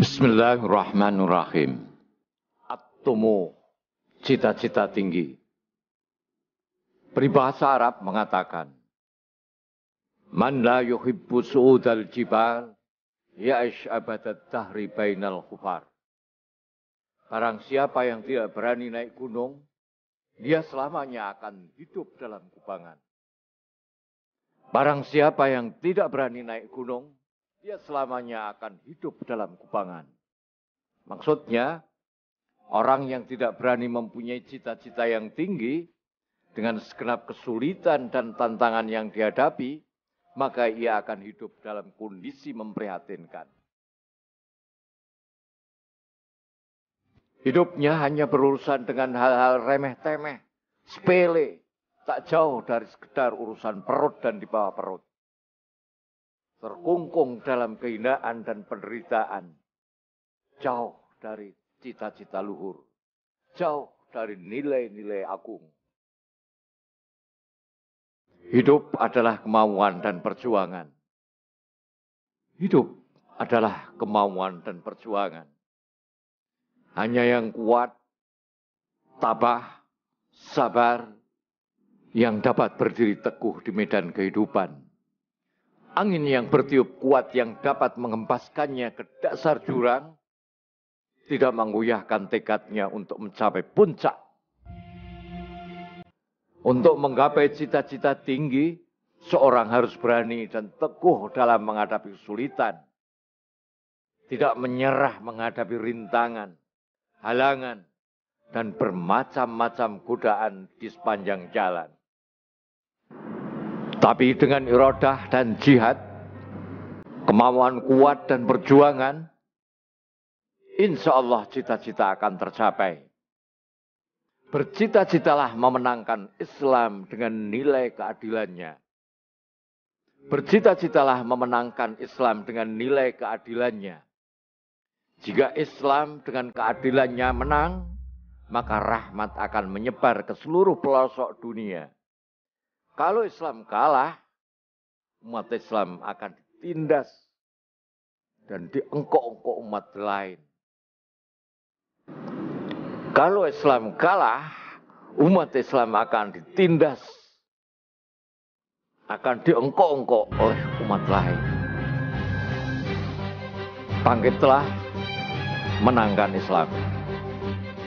Bismillahirrahmanirrahim. Atumu cita-cita tinggi. Peribahasa Arab mengatakan, Man la yuhibbu su'udal jibal, ya'ish abadat tahri bainal kufar. Barang siapa yang tidak berani naik gunung, dia selamanya akan hidup dalam kubangan. Barang siapa yang tidak berani naik gunung, dia selamanya akan hidup dalam kubangan. Maksudnya, orang yang tidak berani mempunyai cita-cita yang tinggi, dengan segenap kesulitan dan tantangan yang dihadapi, maka ia akan hidup dalam kondisi memprihatinkan. Hidupnya hanya berurusan dengan hal-hal remeh-temeh, sepele, tak jauh dari sekedar urusan perut dan di bawah perut terkungkung dalam kehinaan dan penderitaan. Jauh dari cita-cita luhur. Jauh dari nilai-nilai agung. Hidup adalah kemauan dan perjuangan. Hidup adalah kemauan dan perjuangan. Hanya yang kuat, tabah, sabar, yang dapat berdiri teguh di medan kehidupan angin yang bertiup kuat yang dapat mengempaskannya ke dasar jurang, tidak menguyahkan tekadnya untuk mencapai puncak. Untuk menggapai cita-cita tinggi, seorang harus berani dan teguh dalam menghadapi kesulitan. Tidak menyerah menghadapi rintangan, halangan, dan bermacam-macam godaan di sepanjang jalan. Tapi dengan irodah dan jihad, kemauan kuat dan perjuangan, insya Allah cita-cita akan tercapai. Bercita-citalah memenangkan Islam dengan nilai keadilannya. Bercita-citalah memenangkan Islam dengan nilai keadilannya. Jika Islam dengan keadilannya menang, maka rahmat akan menyebar ke seluruh pelosok dunia. Kalau Islam kalah, umat Islam akan ditindas dan diengkok-engkok umat lain. Kalau Islam kalah, umat Islam akan ditindas, akan diengkok-engkok oleh umat lain. Bangkitlah, menangkan Islam.